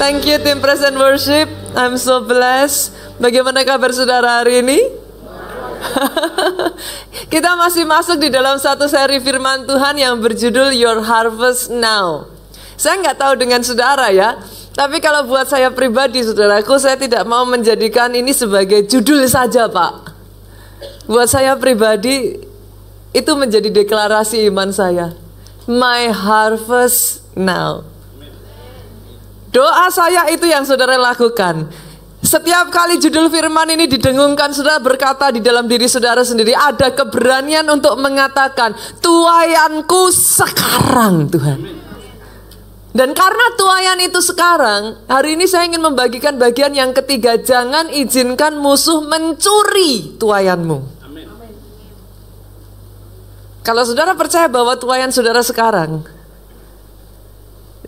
Thank you tim present Worship. I'm so blessed. Bagaimana kabar saudara hari ini? Kita masih masuk di dalam satu seri firman Tuhan yang berjudul Your Harvest Now. Saya nggak tahu dengan saudara ya, tapi kalau buat saya pribadi saudaraku, saya tidak mau menjadikan ini sebagai judul saja pak. Buat saya pribadi, itu menjadi deklarasi iman saya. My harvest now. Doa saya itu yang saudara lakukan. Setiap kali judul firman ini didengungkan, saudara berkata di dalam diri saudara sendiri, ada keberanian untuk mengatakan, tuayanku sekarang Tuhan. Dan karena tuayan itu sekarang, hari ini saya ingin membagikan bagian yang ketiga, jangan izinkan musuh mencuri tuayanmu. Amen. Kalau saudara percaya bahwa tuayan saudara sekarang,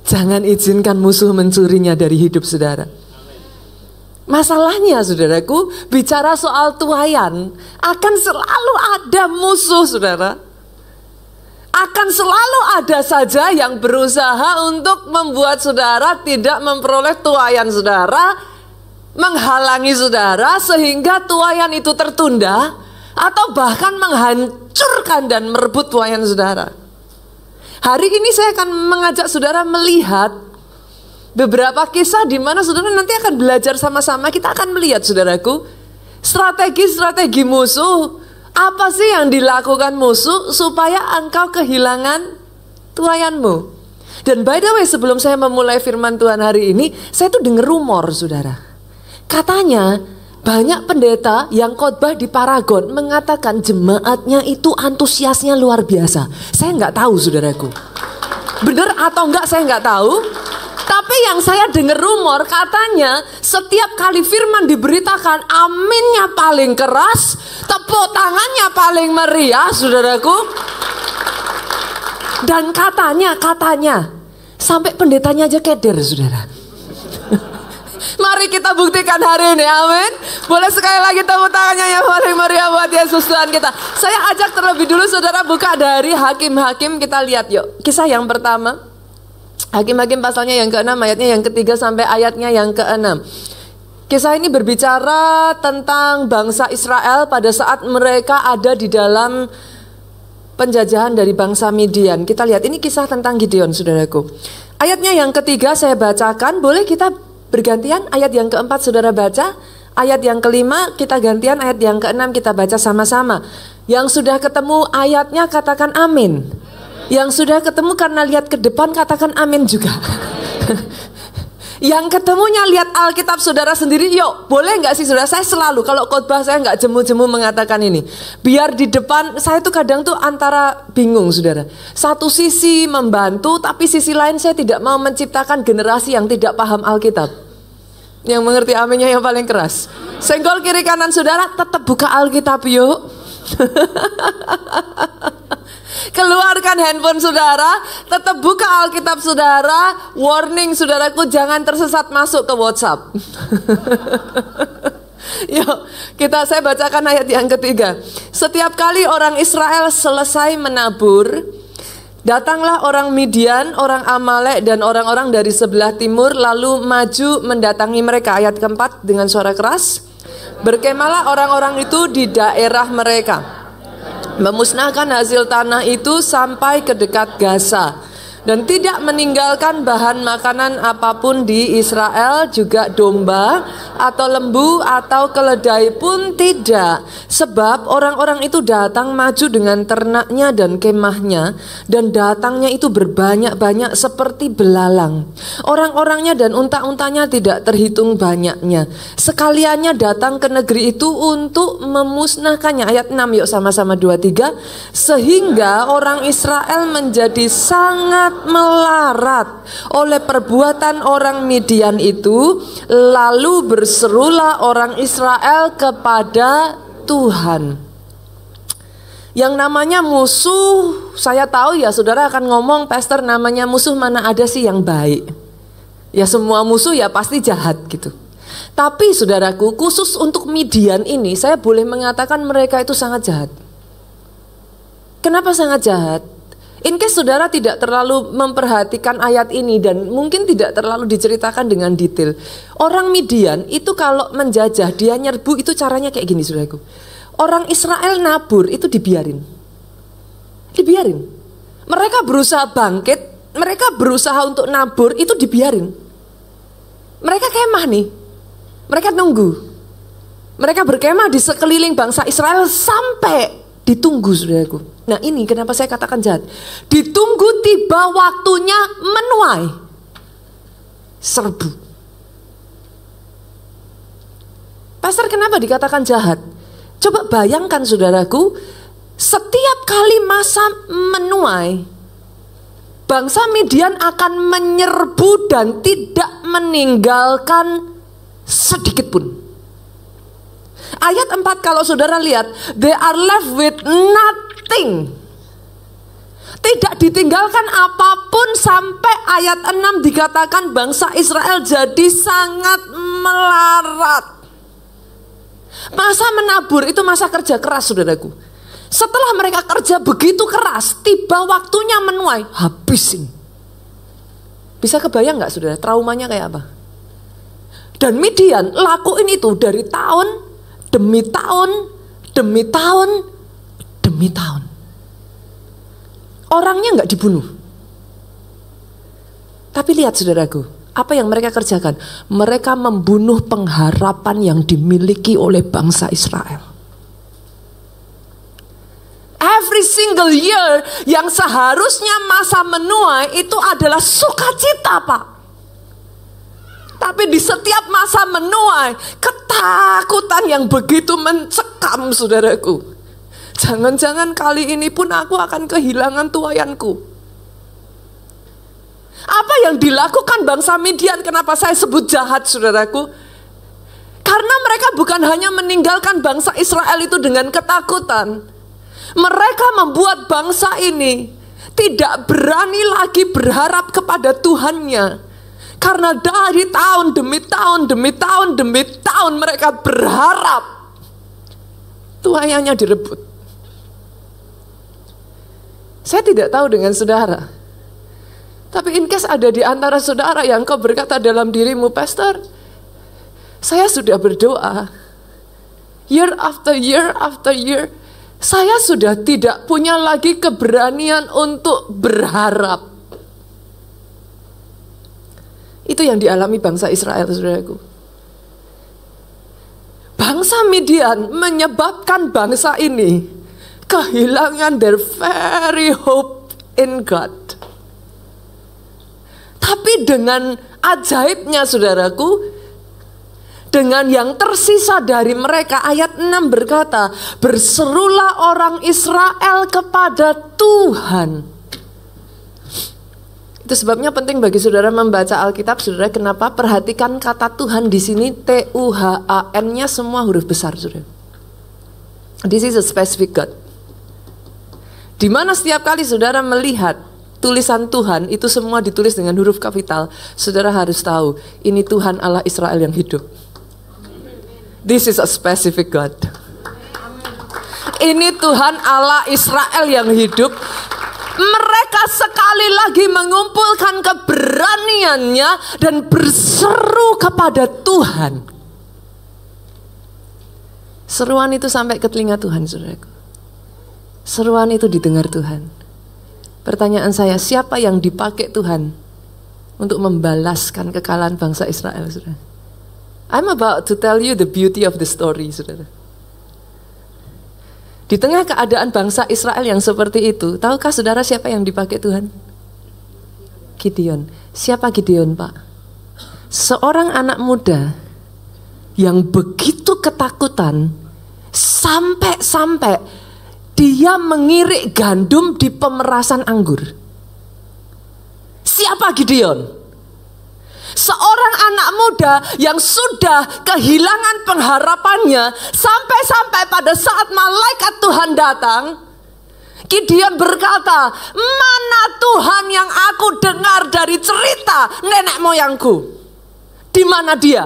Jangan izinkan musuh mencurinya dari hidup saudara. Masalahnya saudaraku, bicara soal tuayan, akan selalu ada musuh saudara. Akan selalu ada saja yang berusaha untuk membuat saudara tidak memperoleh tuayan saudara, menghalangi saudara sehingga tuayan itu tertunda, atau bahkan menghancurkan dan merebut tuayan saudara. Hari ini saya akan mengajak saudara melihat beberapa kisah di mana saudara nanti akan belajar sama-sama. Kita akan melihat saudaraku strategi-strategi musuh. Apa sih yang dilakukan musuh supaya engkau kehilangan tuayanmu? Dan by the way sebelum saya memulai firman Tuhan hari ini, saya tuh denger rumor saudara. Katanya banyak pendeta yang khotbah di Paragon mengatakan jemaatnya itu antusiasnya luar biasa. Saya nggak tahu saudaraku. Bener atau nggak saya nggak tahu. Tapi yang saya dengar rumor katanya setiap kali firman diberitakan aminnya paling keras, tepuk tangannya paling meriah, saudaraku. Dan katanya, katanya, sampai pendetanya aja keder, saudara. Mari kita buktikan hari ini, amin. Boleh sekali lagi tepuk tangannya yang paling meriah buat Yesus Tuhan kita. Saya ajak terlebih dulu saudara buka dari hakim-hakim kita lihat yuk. Kisah yang pertama. Hakim-hakim pasalnya yang ke-6, ayatnya yang ketiga sampai ayatnya yang ke-6. Kisah ini berbicara tentang bangsa Israel pada saat mereka ada di dalam penjajahan dari bangsa Midian. Kita lihat ini kisah tentang Gideon, saudaraku. Ayatnya yang ketiga saya bacakan, boleh kita Bergantian ayat yang keempat saudara baca, ayat yang kelima kita gantian, ayat yang keenam kita baca sama-sama. Yang sudah ketemu ayatnya katakan amin. Yang sudah ketemu karena lihat ke depan katakan amin juga. yang ketemunya lihat Alkitab saudara sendiri, yuk boleh nggak sih saudara? Saya selalu kalau khotbah saya nggak jemu-jemu mengatakan ini. Biar di depan saya tuh kadang tuh antara bingung saudara. Satu sisi membantu, tapi sisi lain saya tidak mau menciptakan generasi yang tidak paham Alkitab. Yang mengerti aminnya yang paling keras. Senggol kiri kanan saudara, tetap buka Alkitab yuk. Keluarkan handphone saudara, tetap buka Alkitab saudara. Warning saudaraku jangan tersesat masuk ke WhatsApp. Yuk, kita saya bacakan ayat yang ketiga. Setiap kali orang Israel selesai menabur, Datanglah orang Midian, orang Amalek, dan orang-orang dari sebelah timur, lalu maju mendatangi mereka. Ayat keempat dengan suara keras. Berkemalah orang-orang itu di daerah mereka. Memusnahkan hasil tanah itu sampai ke dekat Gaza dan tidak meninggalkan bahan makanan apapun di Israel juga domba atau lembu atau keledai pun tidak sebab orang-orang itu datang maju dengan ternaknya dan kemahnya dan datangnya itu berbanyak-banyak seperti belalang orang-orangnya dan unta-untanya tidak terhitung banyaknya sekaliannya datang ke negeri itu untuk memusnahkannya ayat 6 yuk sama-sama 23 sehingga orang Israel menjadi sangat sangat melarat oleh perbuatan orang Midian itu, lalu berserulah orang Israel kepada Tuhan. Yang namanya musuh, saya tahu ya saudara akan ngomong, pastor namanya musuh mana ada sih yang baik. Ya semua musuh ya pasti jahat gitu. Tapi saudaraku, khusus untuk Midian ini, saya boleh mengatakan mereka itu sangat jahat. Kenapa sangat jahat? In case saudara tidak terlalu memperhatikan ayat ini dan mungkin tidak terlalu diceritakan dengan detail. Orang Midian itu kalau menjajah, dia nyerbu itu caranya kayak gini saudaraku. Orang Israel nabur itu dibiarin. Dibiarin. Mereka berusaha bangkit, mereka berusaha untuk nabur itu dibiarin. Mereka kemah nih. Mereka nunggu. Mereka berkemah di sekeliling bangsa Israel sampai Ditunggu saudaraku. Nah ini kenapa saya katakan jahat. Ditunggu tiba waktunya menuai. Serbu. Pastor kenapa dikatakan jahat? Coba bayangkan saudaraku. Setiap kali masa menuai. Bangsa Midian akan menyerbu dan tidak meninggalkan sedikit pun. Ayat 4 kalau saudara lihat, they are left with nothing. Tidak ditinggalkan apapun sampai ayat 6 dikatakan bangsa Israel jadi sangat melarat. Masa menabur itu masa kerja keras saudaraku. Setelah mereka kerja begitu keras, tiba waktunya menuai, habis Bisa kebayang gak saudara traumanya kayak apa? Dan Midian lakuin itu dari tahun demi tahun, demi tahun, demi tahun. Orangnya nggak dibunuh. Tapi lihat saudaraku, apa yang mereka kerjakan? Mereka membunuh pengharapan yang dimiliki oleh bangsa Israel. Every single year yang seharusnya masa menuai itu adalah sukacita, Pak. Tapi di setiap masa menuai, ketakutan yang begitu mencekam saudaraku. Jangan-jangan kali ini pun aku akan kehilangan tuayanku. Apa yang dilakukan bangsa Midian? Kenapa saya sebut jahat, saudaraku? Karena mereka bukan hanya meninggalkan bangsa Israel itu dengan ketakutan, mereka membuat bangsa ini tidak berani lagi berharap kepada Tuhannya. Karena dari tahun demi tahun demi tahun demi tahun mereka berharap ayahnya direbut. Saya tidak tahu dengan saudara. Tapi in case ada di antara saudara yang kau berkata dalam dirimu, Pastor, saya sudah berdoa. Year after year after year, saya sudah tidak punya lagi keberanian untuk berharap. Itu yang dialami bangsa Israel, saudaraku. Bangsa Midian menyebabkan bangsa ini kehilangan their very hope in God. Tapi dengan ajaibnya saudaraku, dengan yang tersisa dari mereka. Ayat 6 berkata, "Berserulah orang Israel kepada Tuhan." Itu sebabnya penting bagi saudara membaca Alkitab, saudara kenapa? Perhatikan kata Tuhan di sini T U H A N-nya semua huruf besar, saudara. This is a specific God. Di mana setiap kali saudara melihat tulisan Tuhan itu semua ditulis dengan huruf kapital, saudara harus tahu ini Tuhan Allah Israel yang hidup. This is a specific God. Ini Tuhan Allah Israel yang hidup mereka sekali lagi mengumpulkan keberaniannya dan berseru kepada Tuhan. Seruan itu sampai ke telinga Tuhan, saudaraku. Seruan itu didengar Tuhan. Pertanyaan saya, siapa yang dipakai Tuhan untuk membalaskan kekalahan bangsa Israel, saudara? I'm about to tell you the beauty of the story, saudara. Di tengah keadaan bangsa Israel yang seperti itu, tahukah saudara siapa yang dipakai Tuhan? Gideon. Siapa Gideon, Pak? Seorang anak muda yang begitu ketakutan sampai-sampai dia mengirik gandum di pemerasan anggur. Siapa Gideon? Seorang anak muda yang sudah kehilangan pengharapannya sampai-sampai pada saat malaikat Tuhan datang, Gideon berkata, "Mana Tuhan yang aku dengar dari cerita nenek moyangku? Di mana dia?"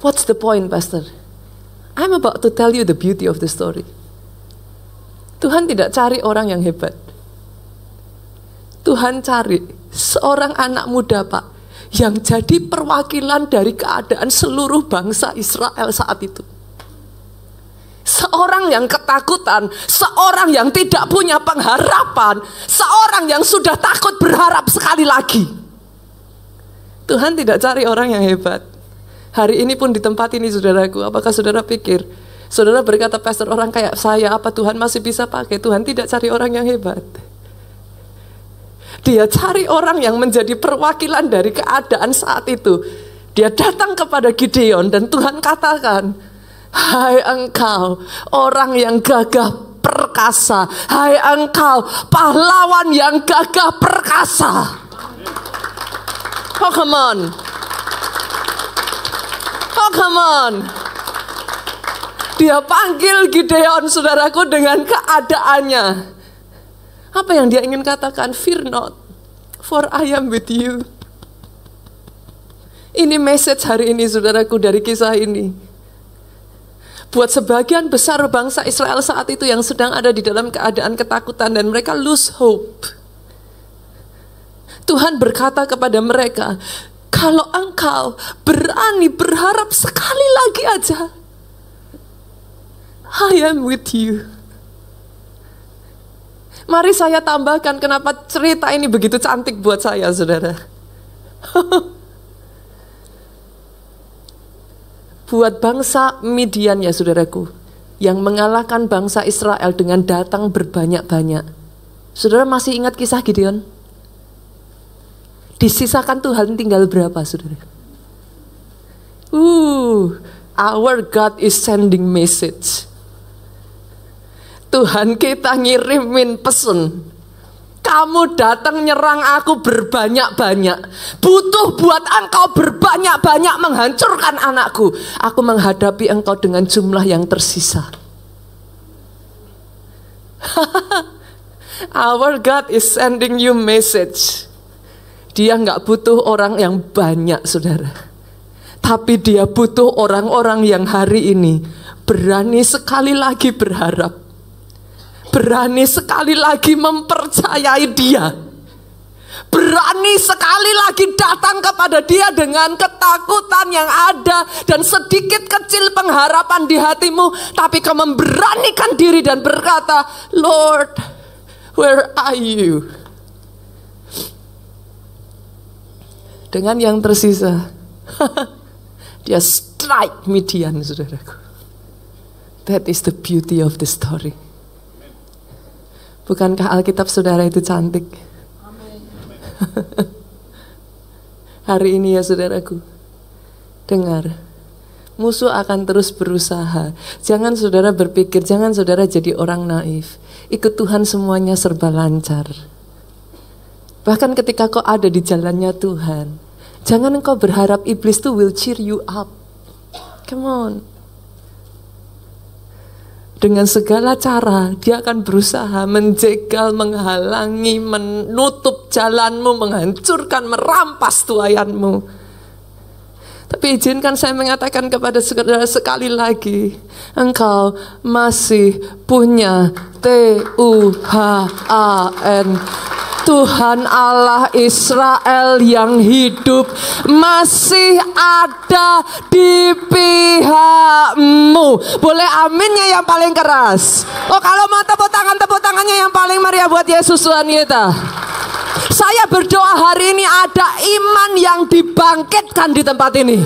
What's the point, Pastor? I'm about to tell you the beauty of the story. Tuhan tidak cari orang yang hebat. Tuhan cari seorang anak muda Pak yang jadi perwakilan dari keadaan seluruh bangsa Israel saat itu. Seorang yang ketakutan, seorang yang tidak punya pengharapan, seorang yang sudah takut berharap sekali lagi. Tuhan tidak cari orang yang hebat. Hari ini pun di tempat ini saudaraku, apakah saudara pikir Saudara berkata, pastor orang kayak saya, apa Tuhan masih bisa pakai? Tuhan tidak cari orang yang hebat. Dia cari orang yang menjadi perwakilan dari keadaan saat itu. Dia datang kepada Gideon dan Tuhan katakan, "Hai engkau, orang yang gagah perkasa. Hai engkau, pahlawan yang gagah perkasa." Oh come on. Oh come on. Dia panggil Gideon saudaraku dengan keadaannya apa yang dia ingin katakan? Fear not, for I am with you. Ini message hari ini saudaraku dari kisah ini. Buat sebagian besar bangsa Israel saat itu yang sedang ada di dalam keadaan ketakutan dan mereka lose hope. Tuhan berkata kepada mereka, kalau engkau berani berharap sekali lagi aja, I am with you. Mari saya tambahkan kenapa cerita ini begitu cantik buat saya, saudara. buat bangsa Midian ya saudaraku, yang mengalahkan bangsa Israel dengan datang berbanyak-banyak. Saudara masih ingat kisah Gideon? Disisakan Tuhan tinggal berapa, saudara? Uh, our God is sending message. Tuhan kita ngirimin pesen. Kamu datang nyerang aku berbanyak-banyak. Butuh buat engkau berbanyak-banyak menghancurkan anakku. Aku menghadapi engkau dengan jumlah yang tersisa. Our God is sending you message. Dia nggak butuh orang yang banyak, saudara. Tapi dia butuh orang-orang yang hari ini berani sekali lagi berharap berani sekali lagi mempercayai dia berani sekali lagi datang kepada dia dengan ketakutan yang ada dan sedikit kecil pengharapan di hatimu tapi kau memberanikan diri dan berkata Lord where are you dengan yang tersisa dia strike Midian saudaraku that is the beauty of the story Bukankah Alkitab saudara itu cantik? Amin. Hari ini ya saudaraku, dengar. Musuh akan terus berusaha. Jangan saudara berpikir, jangan saudara jadi orang naif. Ikut Tuhan semuanya serba lancar. Bahkan ketika kau ada di jalannya Tuhan, jangan engkau berharap iblis tuh will cheer you up. Come on dengan segala cara dia akan berusaha menjegal, menghalangi, menutup jalanmu, menghancurkan, merampas tuayanmu. Tapi izinkan saya mengatakan kepada saudara sekali lagi, engkau masih punya T U H A N Tuhan Allah Israel yang hidup masih ada di pihakmu. Boleh aminnya yang paling keras. Oh kalau mau tepuk tangan, tepuk tangannya yang paling meriah buat Yesus Tuhan kita. Saya berdoa hari ini ada iman yang dibangkitkan di tempat ini.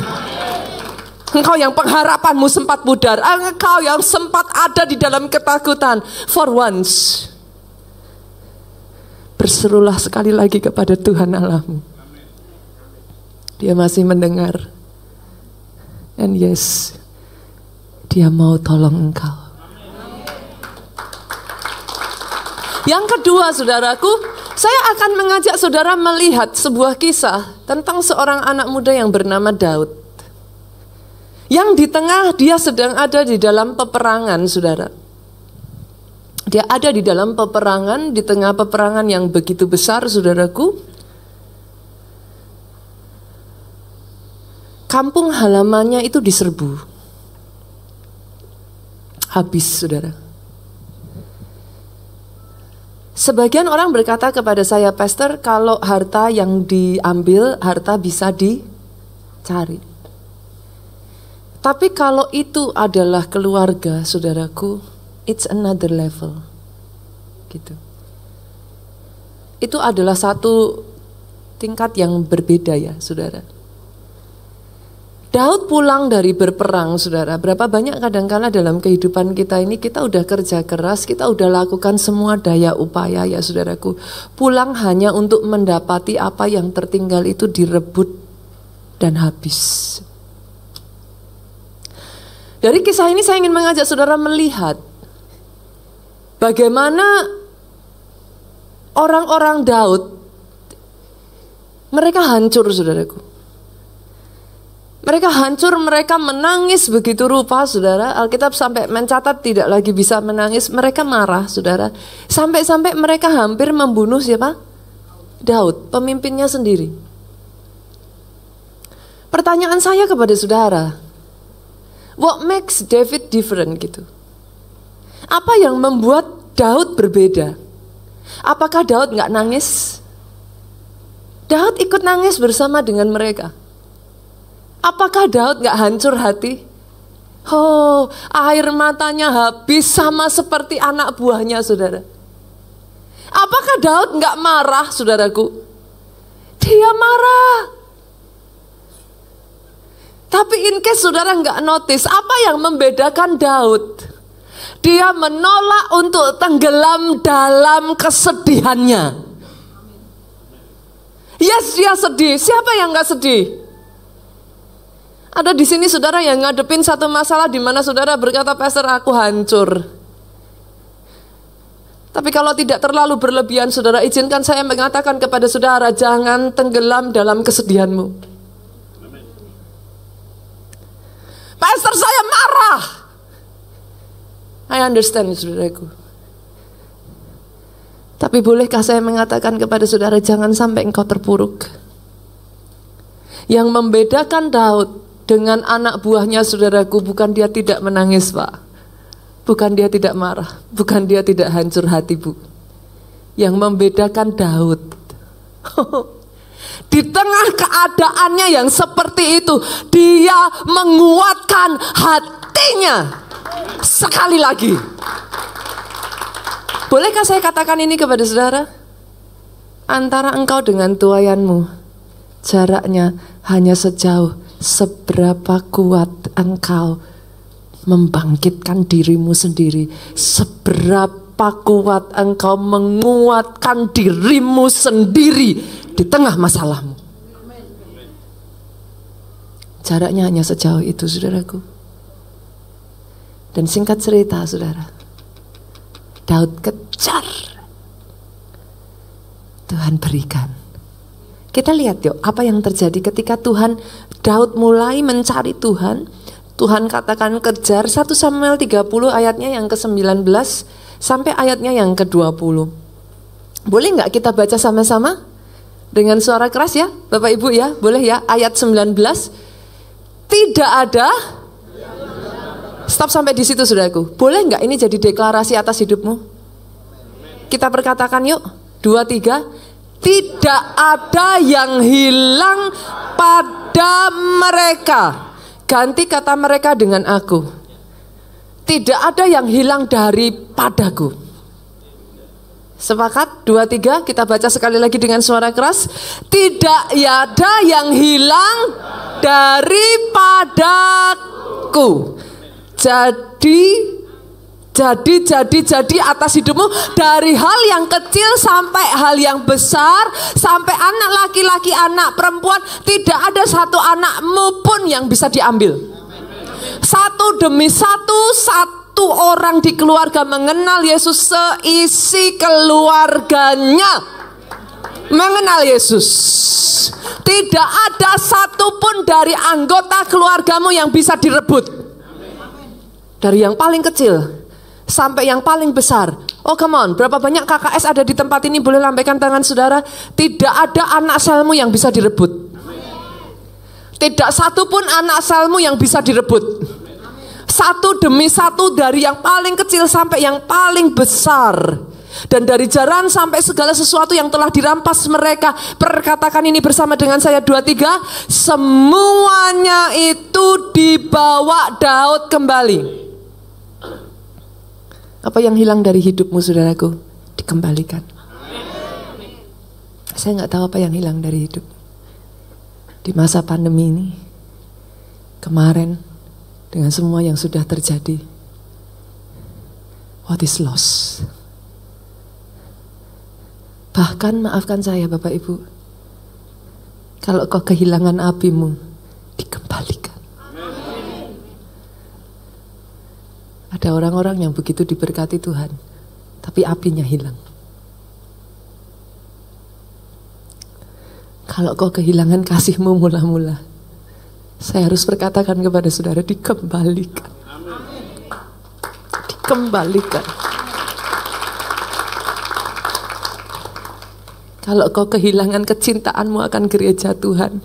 Engkau yang pengharapanmu sempat pudar. Engkau yang sempat ada di dalam ketakutan. For once, berserulah sekali lagi kepada Tuhan Allahmu. Dia masih mendengar. And yes, dia mau tolong engkau. Yang kedua, saudaraku, saya akan mengajak saudara melihat sebuah kisah tentang seorang anak muda yang bernama Daud. Yang di tengah dia sedang ada di dalam peperangan, saudara. Dia ada di dalam peperangan, di tengah peperangan yang begitu besar, saudaraku. Kampung halamannya itu diserbu. Habis, saudara. Sebagian orang berkata kepada saya, Pastor, kalau harta yang diambil, harta bisa dicari. Tapi kalau itu adalah keluarga, saudaraku, it's another level gitu itu adalah satu tingkat yang berbeda ya saudara Daud pulang dari berperang, saudara. Berapa banyak kadangkala dalam kehidupan kita ini kita udah kerja keras, kita udah lakukan semua daya upaya ya saudaraku. Pulang hanya untuk mendapati apa yang tertinggal itu direbut dan habis. Dari kisah ini saya ingin mengajak saudara melihat Bagaimana orang-orang Daud mereka hancur saudaraku. Mereka hancur, mereka menangis begitu rupa, saudara. Alkitab sampai mencatat tidak lagi bisa menangis. Mereka marah, saudara. Sampai-sampai mereka hampir membunuh siapa? Daud, pemimpinnya sendiri. Pertanyaan saya kepada saudara, what makes David different gitu? Apa yang membuat Daud berbeda. Apakah Daud nggak nangis? Daud ikut nangis bersama dengan mereka. Apakah Daud nggak hancur hati? Oh, air matanya habis sama seperti anak buahnya, saudara. Apakah Daud nggak marah, saudaraku? Dia marah. Tapi in case saudara nggak notice, apa yang membedakan Daud? dia menolak untuk tenggelam dalam kesedihannya. Yes, dia sedih. Siapa yang nggak sedih? Ada di sini saudara yang ngadepin satu masalah di mana saudara berkata, "Pastor, aku hancur." Tapi kalau tidak terlalu berlebihan, saudara izinkan saya mengatakan kepada saudara, jangan tenggelam dalam kesedihanmu. understand saudaraku. Tapi bolehkah saya mengatakan kepada saudara jangan sampai engkau terpuruk. Yang membedakan Daud dengan anak buahnya saudaraku bukan dia tidak menangis pak. Bukan dia tidak marah, bukan dia tidak hancur hati bu. Yang membedakan Daud. Di tengah keadaannya yang seperti itu, dia menguatkan hatinya sekali lagi. Bolehkah saya katakan ini kepada saudara? Antara engkau dengan tuayanmu, jaraknya hanya sejauh seberapa kuat engkau membangkitkan dirimu sendiri, seberapa kuat engkau menguatkan dirimu sendiri di tengah masalahmu. Jaraknya hanya sejauh itu, saudaraku. Dan singkat cerita, saudara, Daud kejar. Tuhan berikan. Kita lihat yuk, apa yang terjadi ketika Tuhan, Daud mulai mencari Tuhan. Tuhan katakan kejar 1 Samuel 30 ayatnya yang ke-19 sampai ayatnya yang ke-20. Boleh nggak kita baca sama-sama? Dengan suara keras ya, Bapak Ibu ya, boleh ya, ayat 19. Tidak ada Stop sampai di situ saudaraku. Boleh nggak ini jadi deklarasi atas hidupmu? Kita perkatakan yuk. Dua, tiga. Tidak ada yang hilang pada mereka. Ganti kata mereka dengan aku. Tidak ada yang hilang dari padaku. Sepakat? Dua, tiga. Kita baca sekali lagi dengan suara keras. Tidak ada yang hilang daripadaku jadi jadi jadi jadi atas hidupmu dari hal yang kecil sampai hal yang besar sampai anak laki-laki anak perempuan tidak ada satu anakmu pun yang bisa diambil satu demi satu satu orang di keluarga mengenal Yesus seisi keluarganya mengenal Yesus. Tidak ada satupun dari anggota keluargamu yang bisa direbut. Dari yang paling kecil sampai yang paling besar. Oh come on, berapa banyak KKS ada di tempat ini boleh lambaikan tangan saudara. Tidak ada anak selmu yang bisa direbut. Tidak satu pun anak selmu yang bisa direbut. Satu demi satu dari yang paling kecil sampai yang paling besar. Dan dari jaran sampai segala sesuatu yang telah dirampas mereka Perkatakan ini bersama dengan saya dua tiga Semuanya itu dibawa Daud kembali apa yang hilang dari hidupmu saudaraku? Dikembalikan. Saya nggak tahu apa yang hilang dari hidup. Di masa pandemi ini, kemarin dengan semua yang sudah terjadi, what is lost? Bahkan maafkan saya Bapak Ibu, kalau kau kehilangan apimu, dikembalikan. Ada orang-orang yang begitu diberkati Tuhan, tapi apinya hilang. Kalau kau kehilangan kasihmu mula-mula, saya harus perkatakan kepada saudara, dikembalikan. Dikembalikan. Kalau kau kehilangan kecintaanmu akan gereja Tuhan,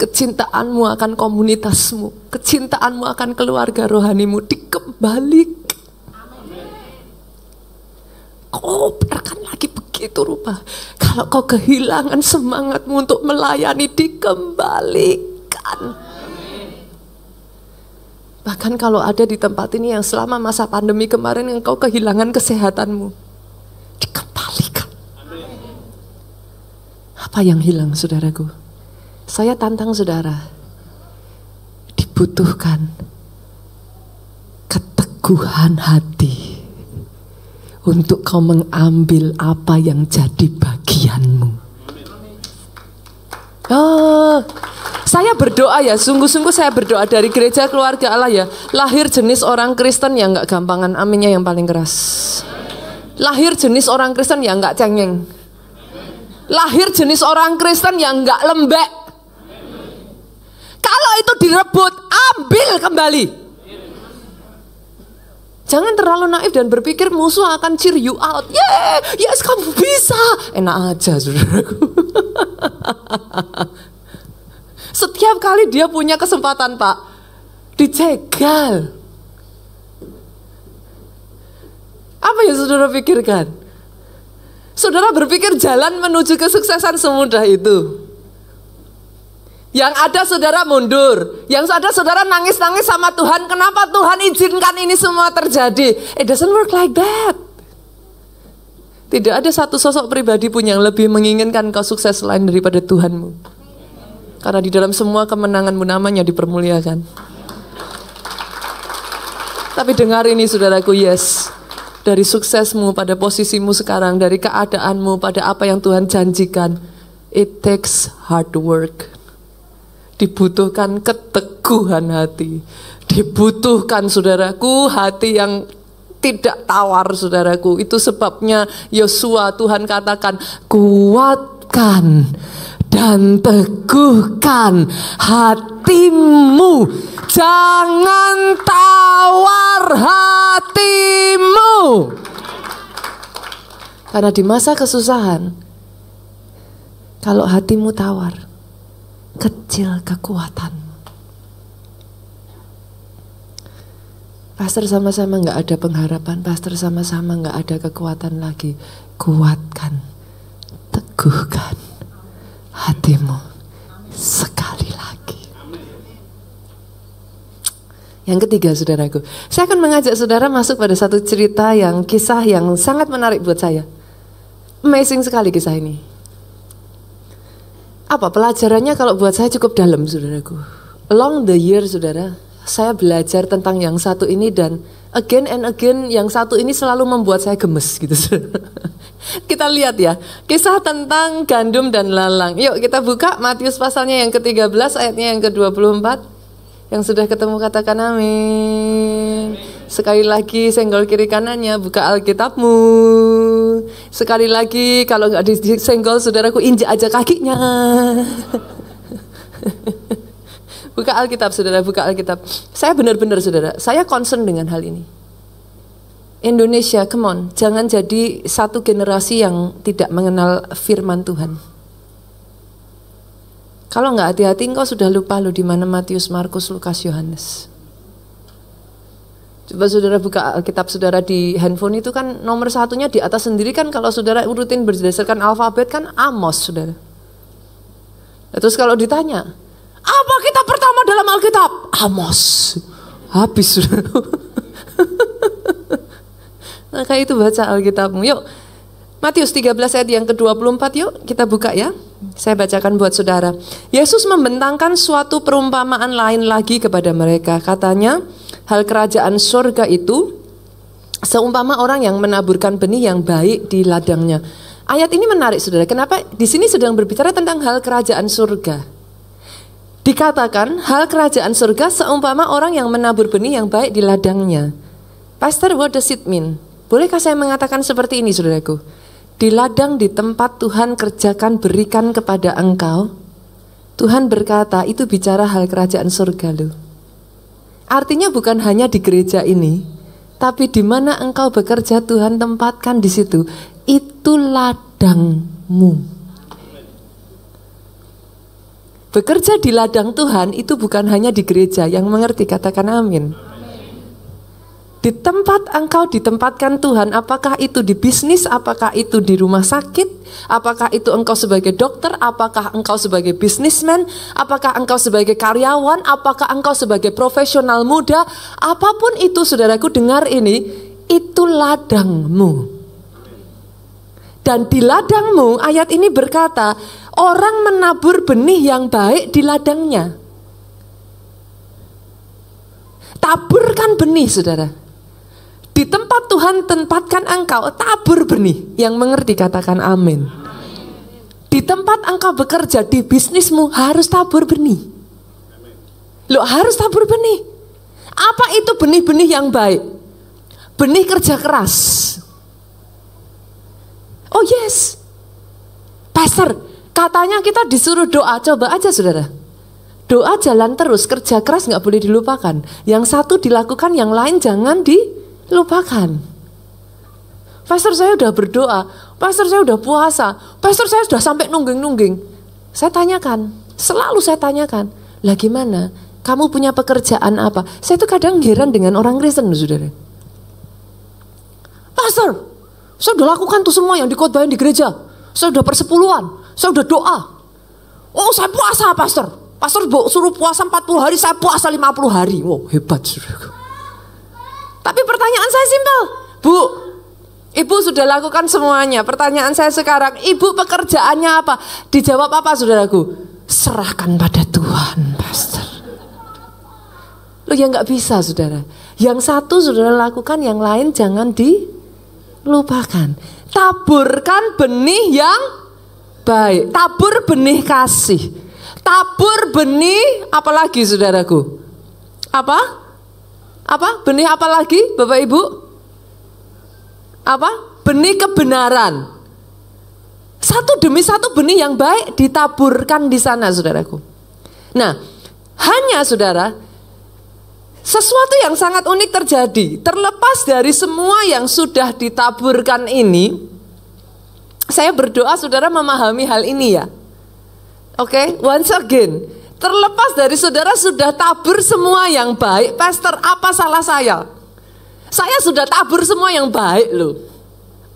kecintaanmu akan komunitasmu, kecintaanmu akan keluarga rohanimu dikembalik. Kau biarkan lagi begitu rupa. Kalau kau kehilangan semangatmu untuk melayani dikembalikan. Bahkan kalau ada di tempat ini yang selama masa pandemi kemarin engkau kehilangan kesehatanmu, dikembalikan. Apa yang hilang, saudaraku? Saya tantang saudara, dibutuhkan keteguhan hati untuk kau mengambil apa yang jadi bagianmu. Oh, saya berdoa ya, sungguh-sungguh saya berdoa dari gereja keluarga Allah ya. Lahir jenis orang Kristen yang nggak gampangan, aminnya yang paling keras. Lahir jenis orang Kristen yang nggak cengeng. Lahir jenis orang Kristen yang nggak lembek. Kalau itu direbut, ambil kembali. Jangan terlalu naif dan berpikir musuh akan cheer you out. Yeah, yes kamu bisa. Enak aja, saudaraku. Setiap kali dia punya kesempatan, Pak, dijegal. Apa yang saudara pikirkan? Saudara berpikir jalan menuju kesuksesan semudah itu. Yang ada saudara mundur, yang ada saudara nangis-nangis sama Tuhan, kenapa Tuhan izinkan ini semua terjadi? It doesn't work like that. Tidak ada satu sosok pribadi pun yang lebih menginginkan kau sukses selain daripada Tuhanmu. Karena di dalam semua kemenanganmu namanya dipermuliakan. Tapi dengar ini saudaraku, yes. Dari suksesmu pada posisimu sekarang, dari keadaanmu pada apa yang Tuhan janjikan. It takes hard work dibutuhkan keteguhan hati. Dibutuhkan saudaraku hati yang tidak tawar saudaraku. Itu sebabnya Yosua Tuhan katakan kuatkan dan teguhkan hatimu. Jangan tawar hatimu. Karena di masa kesusahan, kalau hatimu tawar, kecil kekuatan. Pastor sama-sama nggak ada pengharapan, pastor sama-sama nggak ada kekuatan lagi. Kuatkan, teguhkan hatimu sekali lagi. Yang ketiga, saudaraku, saya akan mengajak saudara masuk pada satu cerita yang kisah yang sangat menarik buat saya. Amazing sekali kisah ini apa pelajarannya kalau buat saya cukup dalam saudaraku along the year saudara saya belajar tentang yang satu ini dan again and again yang satu ini selalu membuat saya gemes gitu kita lihat ya kisah tentang gandum dan lalang yuk kita buka Matius pasalnya yang ke-13 ayatnya yang ke-24 yang sudah ketemu katakan amin, amin. Sekali lagi senggol kiri kanannya, buka Alkitabmu. Sekali lagi kalau nggak disenggol saudaraku injak aja kakinya. buka Alkitab saudara, buka Alkitab. Saya benar-benar saudara, saya concern dengan hal ini. Indonesia, come on, jangan jadi satu generasi yang tidak mengenal firman Tuhan. Kalau nggak hati-hati engkau sudah lupa lo di mana Matius, Markus, Lukas, Yohanes. Coba saudara buka kitab saudara di handphone itu kan nomor satunya di atas sendiri kan kalau saudara urutin berdasarkan alfabet kan Amos saudara. Nah, terus kalau ditanya, apa kitab pertama dalam Alkitab? Amos. Habis saudara. Maka nah, itu baca Alkitabmu. Yuk, Matius 13 ayat yang ke-24 yuk kita buka ya. Saya bacakan buat saudara. Yesus membentangkan suatu perumpamaan lain lagi kepada mereka. Katanya, hal kerajaan surga itu seumpama orang yang menaburkan benih yang baik di ladangnya. Ayat ini menarik saudara. Kenapa di sini sedang berbicara tentang hal kerajaan surga? Dikatakan hal kerajaan surga seumpama orang yang menabur benih yang baik di ladangnya. Pastor, what does it mean? Bolehkah saya mengatakan seperti ini, saudaraku? di ladang di tempat Tuhan kerjakan berikan kepada engkau, Tuhan berkata itu bicara hal kerajaan surga lu. Artinya bukan hanya di gereja ini, tapi di mana engkau bekerja Tuhan tempatkan di situ, itu ladangmu. Bekerja di ladang Tuhan itu bukan hanya di gereja yang mengerti katakan amin. Di tempat engkau ditempatkan Tuhan, apakah itu di bisnis, apakah itu di rumah sakit, apakah itu engkau sebagai dokter, apakah engkau sebagai bisnismen, apakah engkau sebagai karyawan, apakah engkau sebagai profesional muda, apapun itu saudaraku dengar ini, itu ladangmu. Dan di ladangmu ayat ini berkata Orang menabur benih yang baik di ladangnya Taburkan benih saudara di tempat Tuhan tempatkan engkau, tabur benih. Yang mengerti katakan amin. Di tempat engkau bekerja, di bisnismu harus tabur benih. Lo harus tabur benih. Apa itu benih-benih yang baik? Benih kerja keras. Oh yes. Pastor, katanya kita disuruh doa. Coba aja saudara. Doa jalan terus, kerja keras nggak boleh dilupakan. Yang satu dilakukan, yang lain jangan di Lupakan. Pastor saya udah berdoa, pastor saya udah puasa, pastor saya sudah sampai nungging-nungging. Saya tanyakan, selalu saya tanyakan, lah gimana? Kamu punya pekerjaan apa? Saya itu kadang heran dengan orang Kristen, saudara. Pastor, saya sudah lakukan tuh semua yang dikotbahin di gereja. Saya sudah persepuluhan, saya sudah doa. Oh, saya puasa, pastor. Pastor suruh puasa 40 hari, saya puasa 50 hari. Wow, hebat, saudara. Tapi pertanyaan saya simpel, Bu, Ibu sudah lakukan semuanya. Pertanyaan saya sekarang, Ibu pekerjaannya apa? Dijawab apa, saudaraku? Serahkan pada Tuhan, Pastor. Lo yang nggak bisa, saudara. Yang satu saudara lakukan, yang lain jangan dilupakan. Taburkan benih yang baik. Tabur benih kasih. Tabur benih, apalagi saudaraku? Apa? apa benih apa lagi Bapak Ibu apa benih kebenaran satu demi satu benih yang baik ditaburkan di sana saudaraku nah hanya saudara sesuatu yang sangat unik terjadi terlepas dari semua yang sudah ditaburkan ini saya berdoa saudara memahami hal ini ya oke okay? once again Terlepas dari saudara sudah tabur semua yang baik, pastor apa salah saya? Saya sudah tabur semua yang baik loh.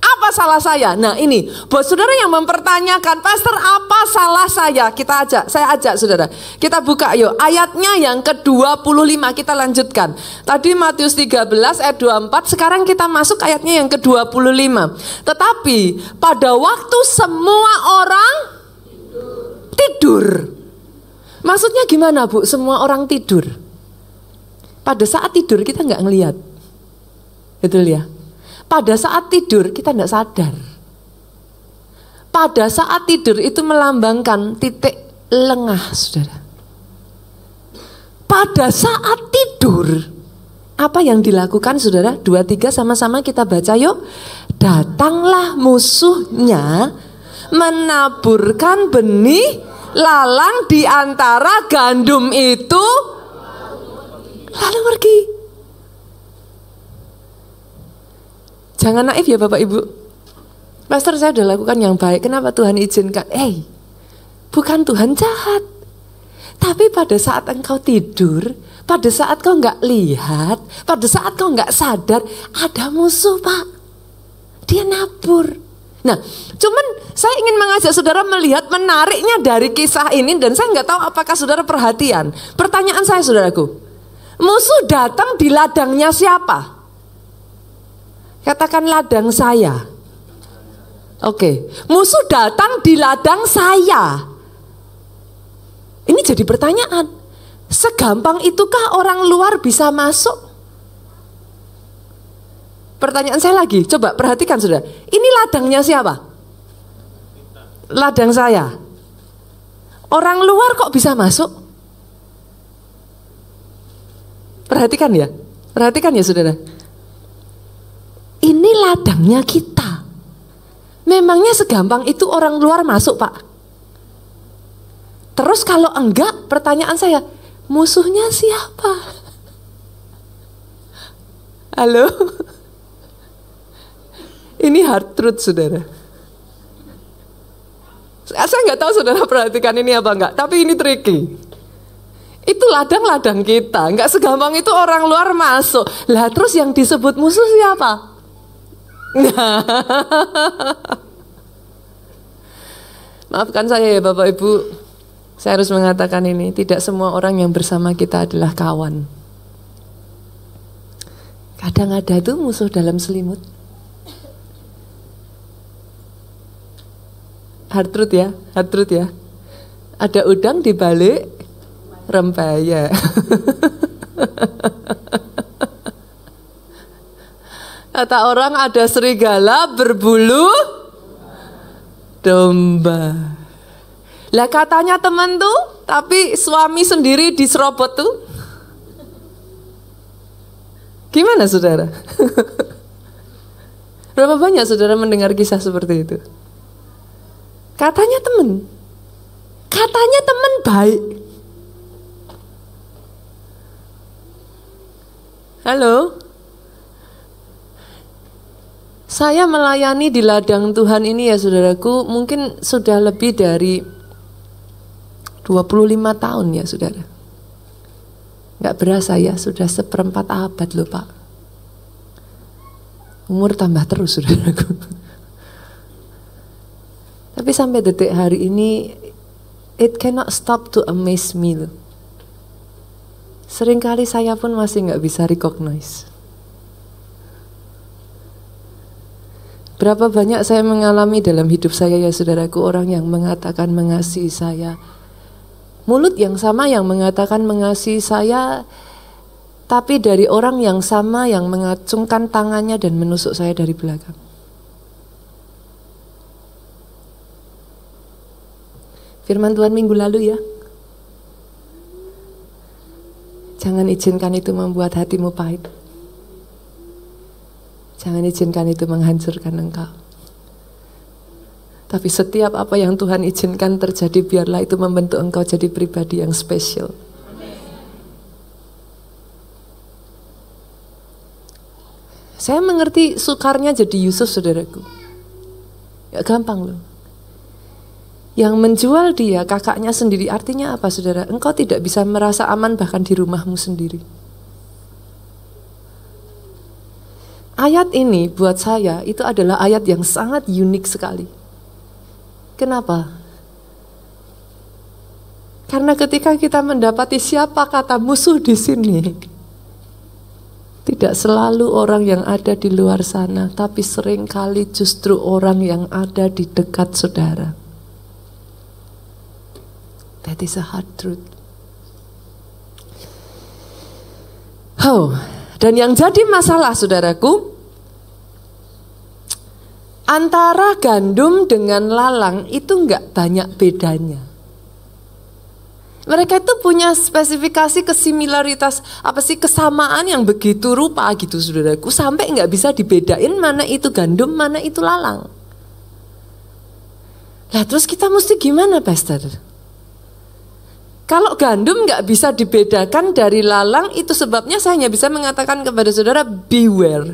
Apa salah saya? Nah ini, buat saudara yang mempertanyakan, pastor apa salah saya? Kita ajak, saya ajak saudara. Kita buka yuk, ayatnya yang ke-25 kita lanjutkan. Tadi Matius 13 ayat 24, sekarang kita masuk ayatnya yang ke-25. Tetapi pada waktu semua orang tidur. tidur Maksudnya gimana Bu? Semua orang tidur. Pada saat tidur kita nggak ngelihat. Betul ya? Pada saat tidur kita nggak sadar. Pada saat tidur itu melambangkan titik lengah, saudara. Pada saat tidur, apa yang dilakukan saudara? Dua tiga sama-sama kita baca yuk. Datanglah musuhnya menaburkan benih lalang di antara gandum itu lalu pergi. Jangan naif ya Bapak Ibu. Pastor saya sudah lakukan yang baik, kenapa Tuhan izinkan? Eh, hey, bukan Tuhan jahat. Tapi pada saat engkau tidur, pada saat kau nggak lihat, pada saat kau nggak sadar, ada musuh pak. Dia nabur. Nah, cuman saya ingin mengajak saudara melihat menariknya dari kisah ini dan saya nggak tahu apakah saudara perhatian. Pertanyaan saya saudaraku, musuh datang di ladangnya siapa? Katakan ladang saya. Oke, okay. musuh datang di ladang saya. Ini jadi pertanyaan. Segampang itukah orang luar bisa masuk pertanyaan saya lagi, coba perhatikan sudah. Ini ladangnya siapa? Ladang saya. Orang luar kok bisa masuk? Perhatikan ya, perhatikan ya saudara. Ini ladangnya kita. Memangnya segampang itu orang luar masuk pak? Terus kalau enggak, pertanyaan saya, musuhnya siapa? Halo? Ini hard truth saudara. Saya nggak tahu saudara perhatikan ini apa enggak, tapi ini tricky. Itu ladang-ladang kita, nggak segampang itu orang luar masuk. Lah terus yang disebut musuh siapa? Maafkan saya ya Bapak Ibu, saya harus mengatakan ini, tidak semua orang yang bersama kita adalah kawan. Kadang ada tuh musuh dalam selimut. Hartrut ya, Hartrut ya. Ada udang di balik ya. Kata orang ada serigala berbulu domba. Lah katanya temen tuh, tapi suami sendiri diserobot tuh. Gimana saudara? Berapa banyak saudara mendengar kisah seperti itu? Katanya temen. Katanya temen baik. Halo? Saya melayani di ladang Tuhan ini ya saudaraku, mungkin sudah lebih dari 25 tahun ya saudara. Gak berasa ya, sudah seperempat abad loh pak. Umur tambah terus saudaraku. Tapi sampai detik hari ini, it cannot stop to amaze me. Loh. Seringkali saya pun masih nggak bisa recognize. Berapa banyak saya mengalami dalam hidup saya ya saudaraku orang yang mengatakan mengasihi saya. Mulut yang sama yang mengatakan mengasihi saya tapi dari orang yang sama yang mengacungkan tangannya dan menusuk saya dari belakang. Firman Tuhan minggu lalu ya. Jangan izinkan itu membuat hatimu pahit. Jangan izinkan itu menghancurkan engkau. Tapi setiap apa yang Tuhan izinkan terjadi, biarlah itu membentuk engkau jadi pribadi yang spesial. Saya mengerti sukarnya jadi Yusuf, saudaraku. Ya gampang loh yang menjual dia kakaknya sendiri artinya apa saudara engkau tidak bisa merasa aman bahkan di rumahmu sendiri ayat ini buat saya itu adalah ayat yang sangat unik sekali kenapa karena ketika kita mendapati siapa kata musuh di sini tidak selalu orang yang ada di luar sana tapi seringkali justru orang yang ada di dekat saudara That is a hard truth. Oh, dan yang jadi masalah saudaraku, antara gandum dengan lalang itu enggak banyak bedanya. Mereka itu punya spesifikasi kesimilaritas apa sih kesamaan yang begitu rupa gitu saudaraku sampai nggak bisa dibedain mana itu gandum mana itu lalang. Lah terus kita mesti gimana pastor? Kalau gandum nggak bisa dibedakan dari lalang, itu sebabnya saya hanya bisa mengatakan kepada saudara, beware.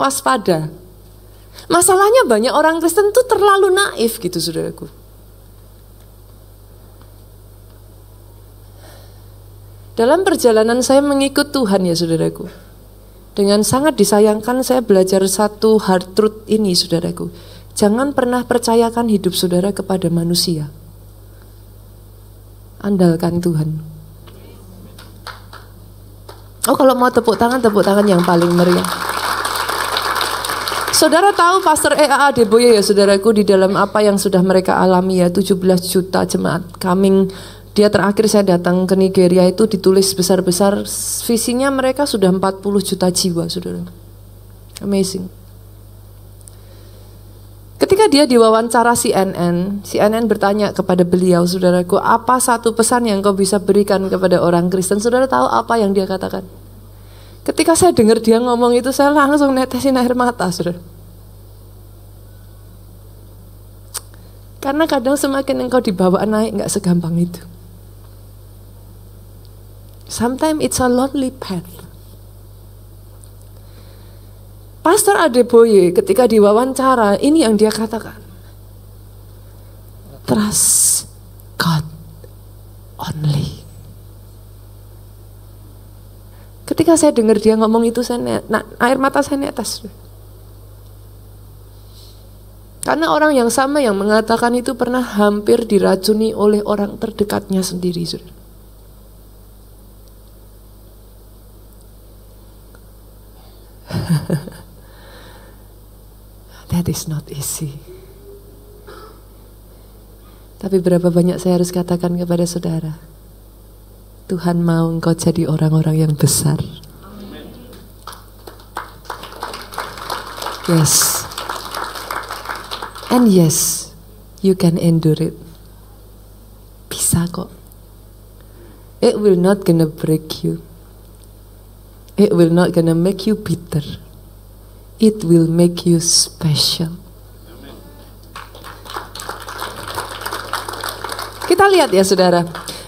Waspada. Masalahnya banyak orang Kristen tuh terlalu naif gitu saudaraku. Dalam perjalanan saya mengikut Tuhan ya saudaraku. Dengan sangat disayangkan saya belajar satu hard truth ini saudaraku. Jangan pernah percayakan hidup saudara kepada manusia. Andalkan Tuhan. Oh kalau mau tepuk tangan, tepuk tangan yang paling meriah. Saudara tahu Pastor EAA Deboye ya, ya saudaraku di dalam apa yang sudah mereka alami ya 17 juta jemaat coming dia terakhir saya datang ke Nigeria itu ditulis besar-besar visinya mereka sudah 40 juta jiwa saudara amazing dia diwawancara CNN, CNN bertanya kepada beliau, saudaraku, apa satu pesan yang kau bisa berikan kepada orang Kristen? Saudara tahu apa yang dia katakan? Ketika saya dengar dia ngomong itu, saya langsung netesin air mata, saudara. Karena kadang semakin engkau dibawa naik, nggak segampang itu. Sometimes it's a lonely path. Pastor Adeboye ketika diwawancara, ini yang dia katakan. Trust God only. Ketika saya dengar dia ngomong itu, saya nah, air mata saya netes. Karena orang yang sama yang mengatakan itu pernah hampir diracuni oleh orang terdekatnya sendiri. That is not easy. Tapi berapa banyak saya harus katakan kepada saudara, Tuhan mau engkau jadi orang-orang yang besar. Yes. And yes, you can endure it. Bisa kok. It will not gonna break you. It will not gonna make you bitter it will make you special. Kita lihat ya saudara,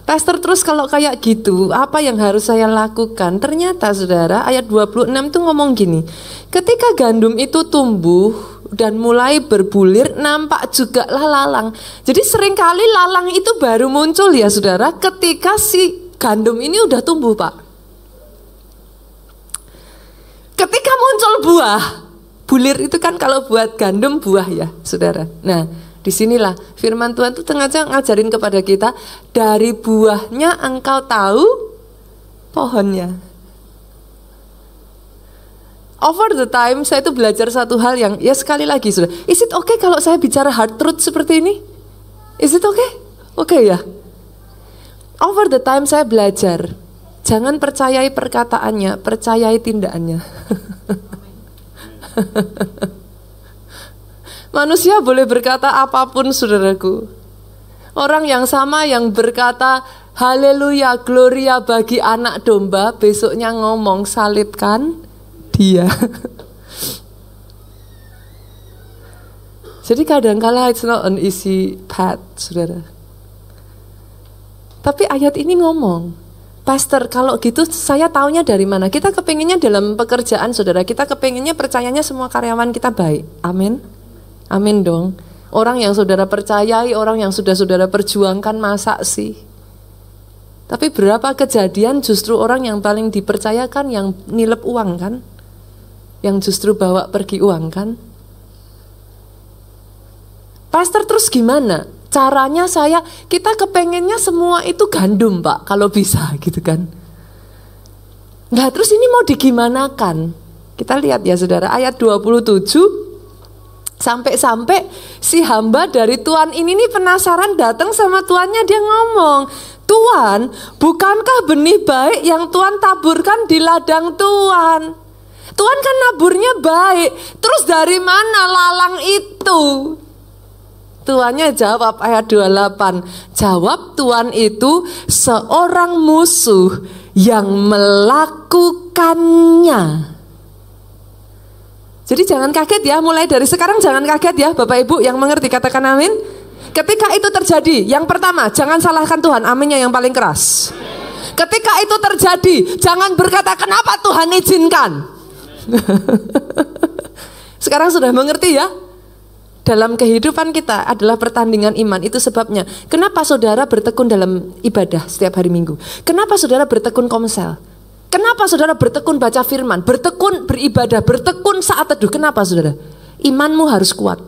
Pastor terus kalau kayak gitu, apa yang harus saya lakukan? Ternyata saudara, ayat 26 tuh ngomong gini, ketika gandum itu tumbuh, dan mulai berbulir nampak juga lah lalang. Jadi seringkali lalang itu baru muncul ya saudara ketika si gandum ini udah tumbuh pak. Ketika muncul buah, Bulir itu kan kalau buat gandum buah ya, saudara. Nah, disinilah firman Tuhan itu sengaja ngajarin kepada kita dari buahnya engkau tahu pohonnya. Over the time saya itu belajar satu hal yang ya sekali lagi sudah. Is it okay kalau saya bicara hard truth seperti ini? Is it okay? Oke okay, ya. Over the time saya belajar Jangan percayai perkataannya, percayai tindakannya. Manusia boleh berkata apapun, saudaraku. Orang yang sama yang berkata haleluya, gloria bagi anak domba, besoknya ngomong salibkan dia. Jadi kadangkala it's not an easy path, saudara. Tapi ayat ini ngomong, Pastor, kalau gitu saya taunya dari mana? Kita kepinginnya dalam pekerjaan, saudara. Kita kepinginnya percayanya semua karyawan kita baik. Amin. Amin dong. Orang yang saudara percayai, orang yang sudah saudara perjuangkan, masa sih? Tapi berapa kejadian justru orang yang paling dipercayakan yang nilep uang kan? Yang justru bawa pergi uang kan? Pastor terus gimana? caranya saya kita kepengennya semua itu gandum pak kalau bisa gitu kan nah terus ini mau digimanakan kita lihat ya saudara ayat 27 sampai-sampai si hamba dari Tuhan ini nih penasaran datang sama tuannya dia ngomong Tuan bukankah benih baik yang Tuhan taburkan di ladang Tuhan Tuhan kan naburnya baik terus dari mana lalang itu Tuannya jawab ayat 28. Jawab Tuhan itu seorang musuh yang melakukannya. Jadi jangan kaget ya, mulai dari sekarang jangan kaget ya Bapak Ibu yang mengerti katakan amin. Ketika itu terjadi, yang pertama jangan salahkan Tuhan, aminnya yang paling keras. Ketika itu terjadi, jangan berkata kenapa Tuhan izinkan. sekarang sudah mengerti ya? dalam kehidupan kita adalah pertandingan iman. Itu sebabnya kenapa saudara bertekun dalam ibadah setiap hari Minggu? Kenapa saudara bertekun komsel? Kenapa saudara bertekun baca firman, bertekun beribadah, bertekun saat teduh? Kenapa saudara? Imanmu harus kuat.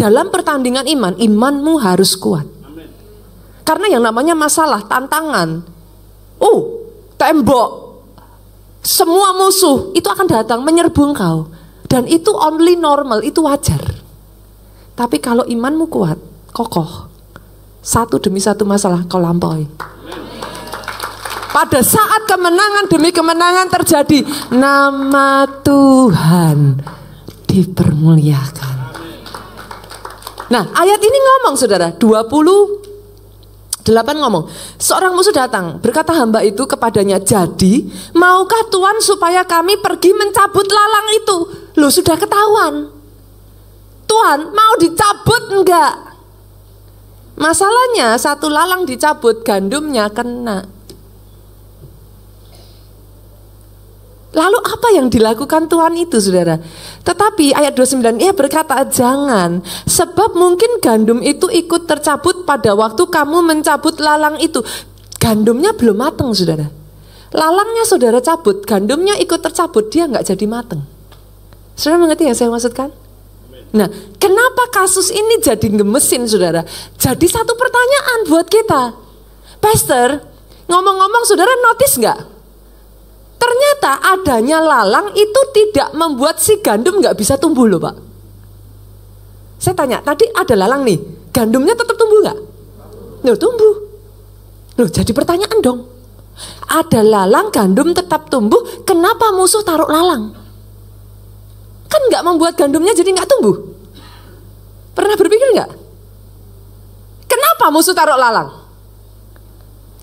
Dalam pertandingan iman, imanmu harus kuat. Karena yang namanya masalah, tantangan, uh, tembok, semua musuh itu akan datang menyerbu engkau. Dan itu only normal, itu wajar. Tapi kalau imanmu kuat, kokoh, satu demi satu masalah kau lampaui. Pada saat kemenangan demi kemenangan terjadi, nama Tuhan dipermuliakan. Nah, ayat ini ngomong saudara, 20 Delapan ngomong, seorang musuh datang, berkata hamba itu kepadanya, jadi maukah Tuhan supaya kami pergi mencabut lalang itu? Loh sudah ketahuan, Tuhan mau dicabut enggak? Masalahnya satu lalang dicabut gandumnya kena. Lalu apa yang dilakukan Tuhan itu saudara? Tetapi ayat 29 ia berkata jangan sebab mungkin gandum itu ikut tercabut pada waktu kamu mencabut lalang itu. Gandumnya belum matang saudara. Lalangnya saudara cabut, gandumnya ikut tercabut, dia nggak jadi matang. Saudara mengerti yang saya maksudkan? Nah, kenapa kasus ini jadi ngemesin, saudara? Jadi satu pertanyaan buat kita. Pastor, ngomong-ngomong saudara notice nggak? Ternyata adanya lalang itu tidak membuat si gandum nggak bisa tumbuh loh Pak. Saya tanya, tadi ada lalang nih, gandumnya tetap tumbuh nggak? Loh tumbuh. Loh jadi pertanyaan dong. Ada lalang, gandum tetap tumbuh, kenapa musuh taruh lalang? kan nggak membuat gandumnya jadi nggak tumbuh. Pernah berpikir nggak? Kenapa musuh taruh lalang?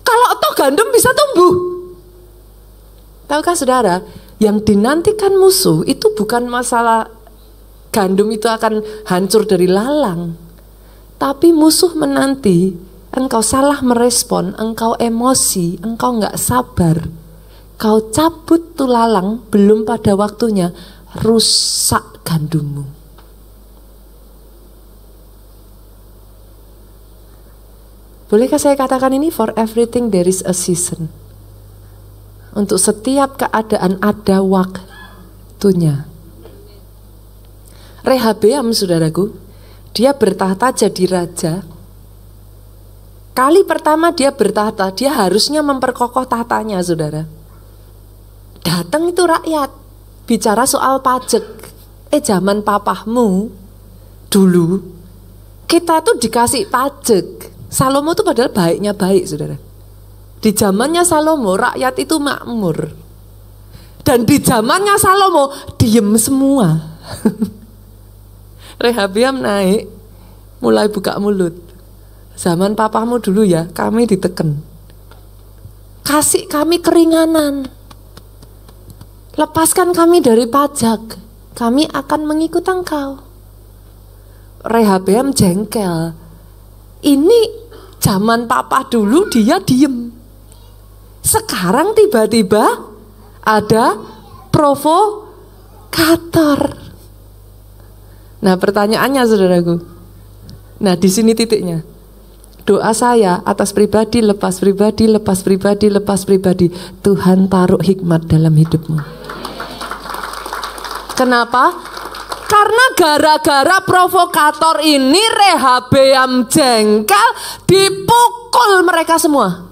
Kalau toh gandum bisa tumbuh. Tahukah saudara, yang dinantikan musuh itu bukan masalah gandum itu akan hancur dari lalang. Tapi musuh menanti, engkau salah merespon, engkau emosi, engkau nggak sabar. Kau cabut tuh lalang belum pada waktunya, rusak gandummu. Bolehkah saya katakan ini for everything there is a season? Untuk setiap keadaan ada waktunya. Rehabeam saudaraku, dia bertahta jadi raja. Kali pertama dia bertahta, dia harusnya memperkokoh tahtanya saudara. Datang itu rakyat, bicara soal pajak, eh zaman papahmu dulu kita tuh dikasih pajak. Salomo tuh padahal baiknya baik, saudara. Di zamannya Salomo rakyat itu makmur. Dan di zamannya Salomo diem semua. Rehabiam naik, mulai buka mulut. Zaman papahmu dulu ya, kami diteken. Kasih kami keringanan Lepaskan kami dari pajak, kami akan mengikut engkau. Rehabeam jengkel. Ini zaman papa dulu dia diem. Sekarang tiba-tiba ada provokator. Nah pertanyaannya saudaraku. Nah di sini titiknya doa saya atas pribadi, lepas pribadi, lepas pribadi, lepas pribadi. Tuhan taruh hikmat dalam hidupmu. Kenapa? Karena gara-gara provokator ini Rehab yang jengkel dipukul mereka semua.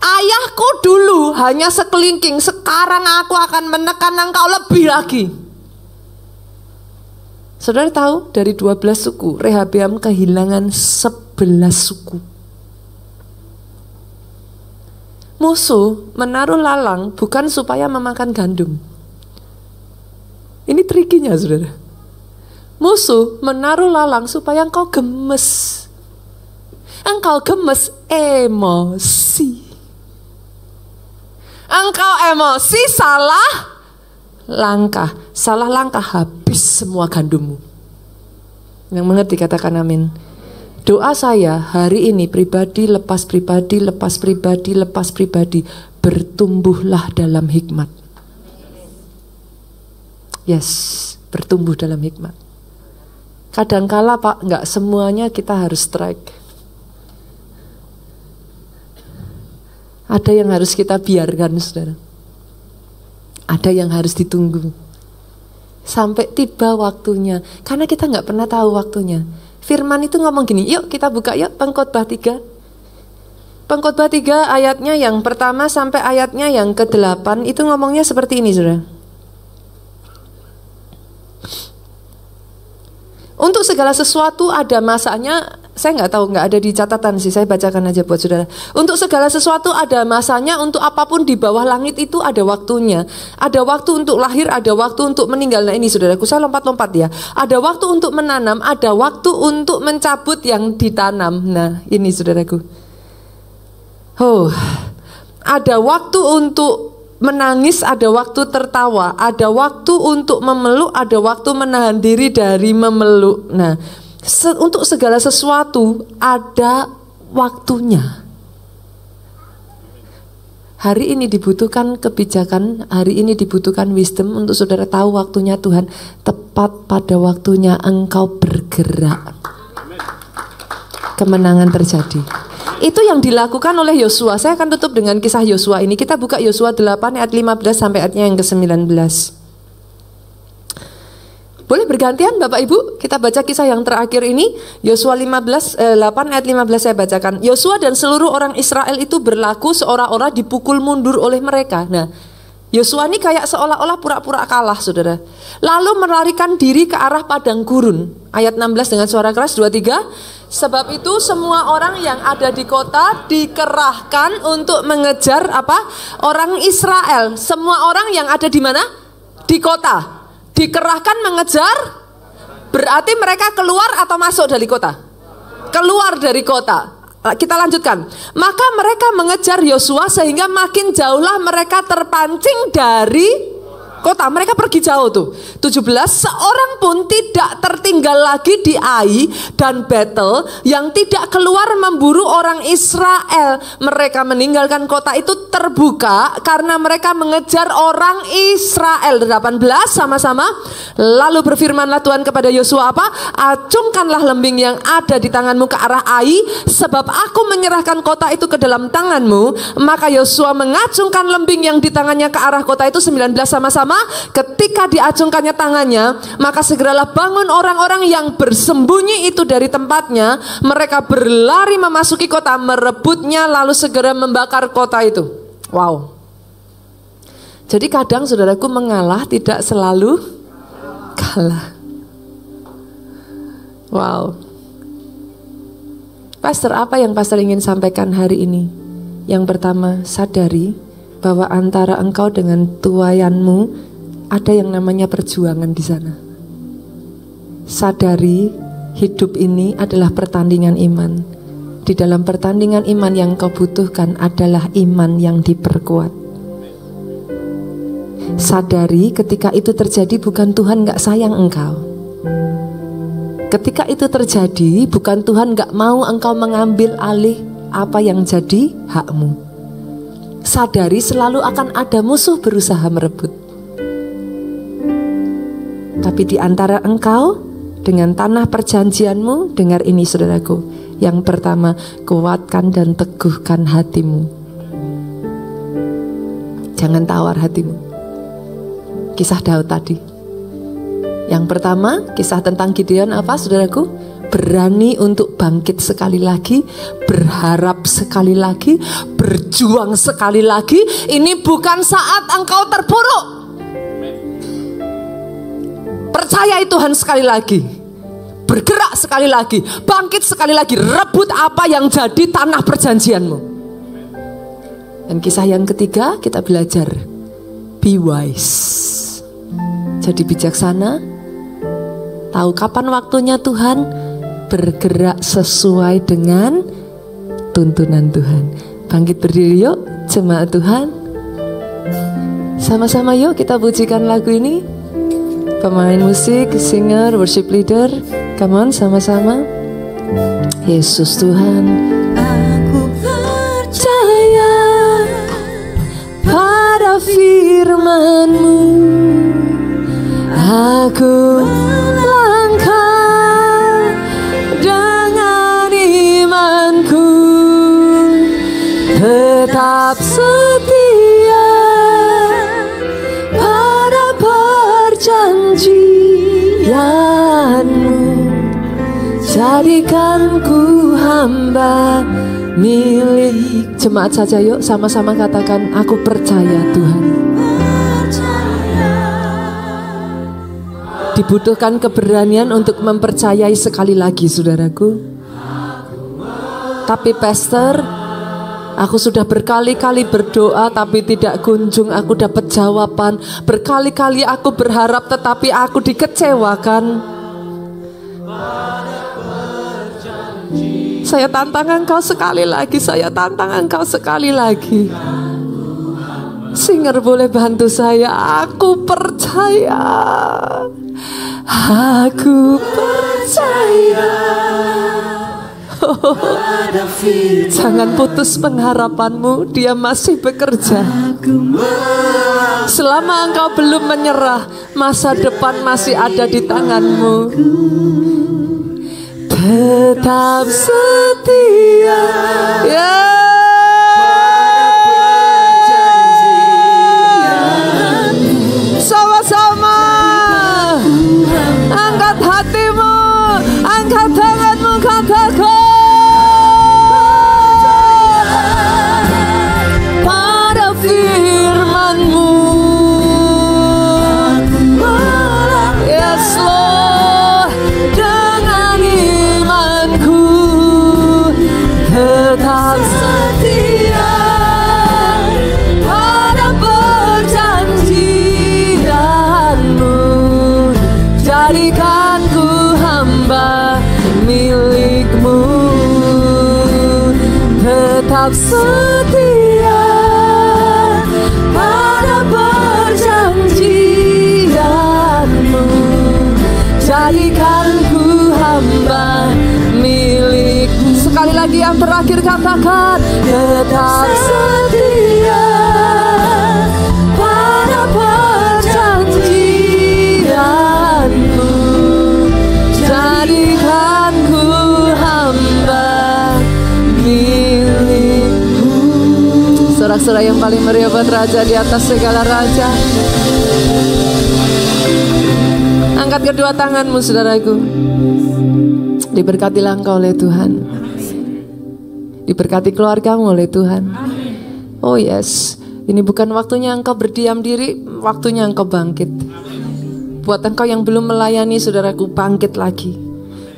Ayahku dulu hanya sekelingking, sekarang aku akan menekan engkau lebih lagi. Saudara tahu dari 12 suku, Rehabiam kehilangan 11 suku. Musuh menaruh lalang bukan supaya memakan gandum. Ini trikinya, saudara. Musuh menaruh lalang supaya engkau gemes. Engkau gemes emosi. Engkau emosi salah langkah. Salah langkah habis semua gandummu. Yang mengerti katakan amin. Doa saya hari ini pribadi lepas pribadi lepas pribadi lepas pribadi bertumbuhlah dalam hikmat yes bertumbuh dalam hikmat kadangkala pak nggak semuanya kita harus strike ada yang harus kita biarkan saudara ada yang harus ditunggu sampai tiba waktunya karena kita nggak pernah tahu waktunya Firman itu ngomong gini yuk kita buka yuk pengkhotbah tiga. Pengkhotbah tiga ayatnya yang pertama sampai ayatnya yang ke-8 itu ngomongnya seperti ini Saudara. Untuk segala sesuatu ada masanya, saya nggak tahu, nggak ada di catatan sih, saya bacakan aja buat saudara. Untuk segala sesuatu ada masanya, untuk apapun di bawah langit itu ada waktunya. Ada waktu untuk lahir, ada waktu untuk meninggal. Nah ini saudaraku, saya lompat-lompat ya. Ada waktu untuk menanam, ada waktu untuk mencabut yang ditanam. Nah ini saudaraku. Oh, ada waktu untuk menangis, ada waktu tertawa, ada waktu untuk memeluk, ada waktu menahan diri dari memeluk. Nah, se untuk segala sesuatu ada waktunya. Hari ini dibutuhkan kebijakan, hari ini dibutuhkan wisdom untuk saudara tahu waktunya Tuhan tepat pada waktunya engkau bergerak. Kemenangan terjadi itu yang dilakukan oleh Yosua. Saya akan tutup dengan kisah Yosua ini. Kita buka Yosua 8 ayat 15 sampai ayatnya yang ke-19. Boleh bergantian Bapak Ibu, kita baca kisah yang terakhir ini. Yosua 15 eh, 8 ayat 15 saya bacakan. Yosua dan seluruh orang Israel itu berlaku seolah-olah dipukul mundur oleh mereka. Nah, Yosua ini kayak seolah-olah pura-pura kalah, Saudara. Lalu melarikan diri ke arah padang gurun. Ayat 16 dengan suara keras 23 Sebab itu semua orang yang ada di kota dikerahkan untuk mengejar apa? Orang Israel. Semua orang yang ada di mana? Di kota. Dikerahkan mengejar berarti mereka keluar atau masuk dari kota? Keluar dari kota. Eh, kita lanjutkan. Maka mereka mengejar Yosua sehingga makin jauhlah mereka terpancing dari kota. Mereka pergi jauh tuh. 17 seorang pun tidak tertinggal lagi di Ai dan Betel yang tidak keluar memburu orang Israel. Mereka meninggalkan kota itu terbuka karena mereka mengejar orang Israel. 18 sama-sama. Lalu berfirmanlah Tuhan kepada Yosua apa? Acungkanlah lembing yang ada di tanganmu ke arah Ai sebab aku menyerahkan kota itu ke dalam tanganmu. Maka Yosua mengacungkan lembing yang di tangannya ke arah kota itu 19 sama-sama pertama, ketika diacungkannya tangannya, maka segeralah bangun orang-orang yang bersembunyi itu dari tempatnya. Mereka berlari memasuki kota, merebutnya, lalu segera membakar kota itu. Wow. Jadi kadang saudaraku mengalah tidak selalu kalah. Wow. Pastor, apa yang pastor ingin sampaikan hari ini? Yang pertama, sadari bahwa antara engkau dengan tuayanmu ada yang namanya perjuangan di sana. Sadari hidup ini adalah pertandingan iman. Di dalam pertandingan iman yang kau butuhkan adalah iman yang diperkuat. Sadari ketika itu terjadi bukan Tuhan gak sayang engkau. Ketika itu terjadi, bukan Tuhan gak mau engkau mengambil alih apa yang jadi hakmu sadari selalu akan ada musuh berusaha merebut. Tapi di antara engkau dengan tanah perjanjianmu, dengar ini saudaraku. Yang pertama, kuatkan dan teguhkan hatimu. Jangan tawar hatimu. Kisah Daud tadi. Yang pertama, kisah tentang Gideon apa saudaraku? berani untuk bangkit sekali lagi, berharap sekali lagi, berjuang sekali lagi. Ini bukan saat engkau terpuruk. Percayai Tuhan sekali lagi. Bergerak sekali lagi, bangkit sekali lagi, rebut apa yang jadi tanah perjanjianmu. Dan kisah yang ketiga kita belajar be wise. Jadi bijaksana, tahu kapan waktunya Tuhan, bergerak sesuai dengan tuntunan Tuhan. Bangkit berdiri yuk, jemaat Tuhan. Sama-sama yuk kita pujikan lagu ini. Pemain musik, singer, worship leader, come on sama-sama. Yesus Tuhan, aku percaya pada firman-Mu. Aku jadikan ku hamba milik jemaat saja yuk sama-sama katakan aku percaya Tuhan dibutuhkan keberanian untuk mempercayai sekali lagi saudaraku tapi pastor Aku sudah berkali-kali berdoa tapi tidak kunjung aku dapat jawaban. Berkali-kali aku berharap tetapi aku dikecewakan. Saya tantang engkau sekali lagi, saya tantang engkau sekali lagi. Singer boleh bantu saya, aku percaya. Aku percaya. jangan putus pengharapanmu, dia masih bekerja. Selama engkau belum menyerah, masa depan masih ada di tanganmu tetap setia. Yeah. yang terakhir katakan tetap setia pada perjanjianmu jadikan ku hamba milikmu sorak sorak yang paling meriah buat raja di atas segala raja angkat kedua tanganmu saudaraku diberkatilah engkau oleh Tuhan Diberkati keluargamu oleh Tuhan. Amin. Oh yes, ini bukan waktunya engkau berdiam diri, waktunya engkau bangkit. Amin. Buat engkau yang belum melayani, saudaraku bangkit lagi.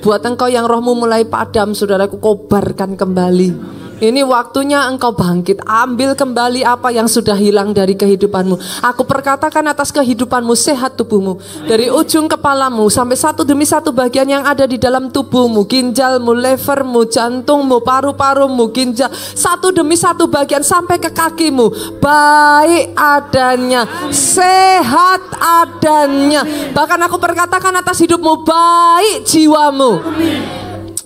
Buat engkau yang rohmu mulai padam, saudaraku kobarkan kembali. Ini waktunya engkau bangkit, ambil kembali apa yang sudah hilang dari kehidupanmu. Aku perkatakan atas kehidupanmu sehat tubuhmu, dari ujung kepalamu sampai satu demi satu bagian yang ada di dalam tubuhmu, ginjalmu, levermu, jantungmu, paru-parumu, ginjal, satu demi satu bagian sampai ke kakimu, baik adanya, sehat adanya. Bahkan aku perkatakan atas hidupmu, baik jiwamu.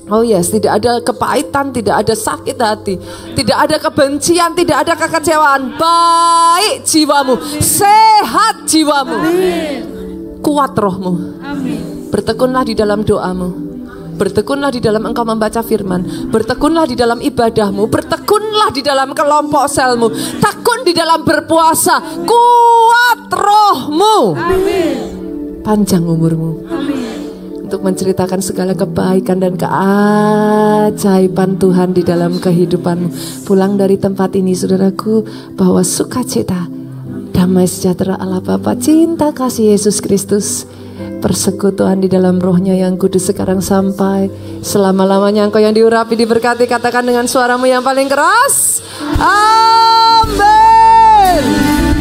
Oh yes, tidak ada kepahitan, tidak ada sakit hati, tidak ada kebencian, tidak ada kekecewaan. Baik jiwamu, sehat jiwamu, kuat rohmu. Bertekunlah di dalam doamu. Bertekunlah di dalam engkau membaca firman Bertekunlah di dalam ibadahmu Bertekunlah di dalam kelompok selmu Tekun di dalam berpuasa Kuat rohmu Panjang umurmu Amin untuk menceritakan segala kebaikan dan keajaiban Tuhan di dalam kehidupanmu. Pulang dari tempat ini saudaraku bahwa sukacita, damai sejahtera Allah Bapa, cinta kasih Yesus Kristus, persekutuan di dalam rohnya yang kudus sekarang sampai selama-lamanya engkau yang diurapi diberkati katakan dengan suaramu yang paling keras. Amin.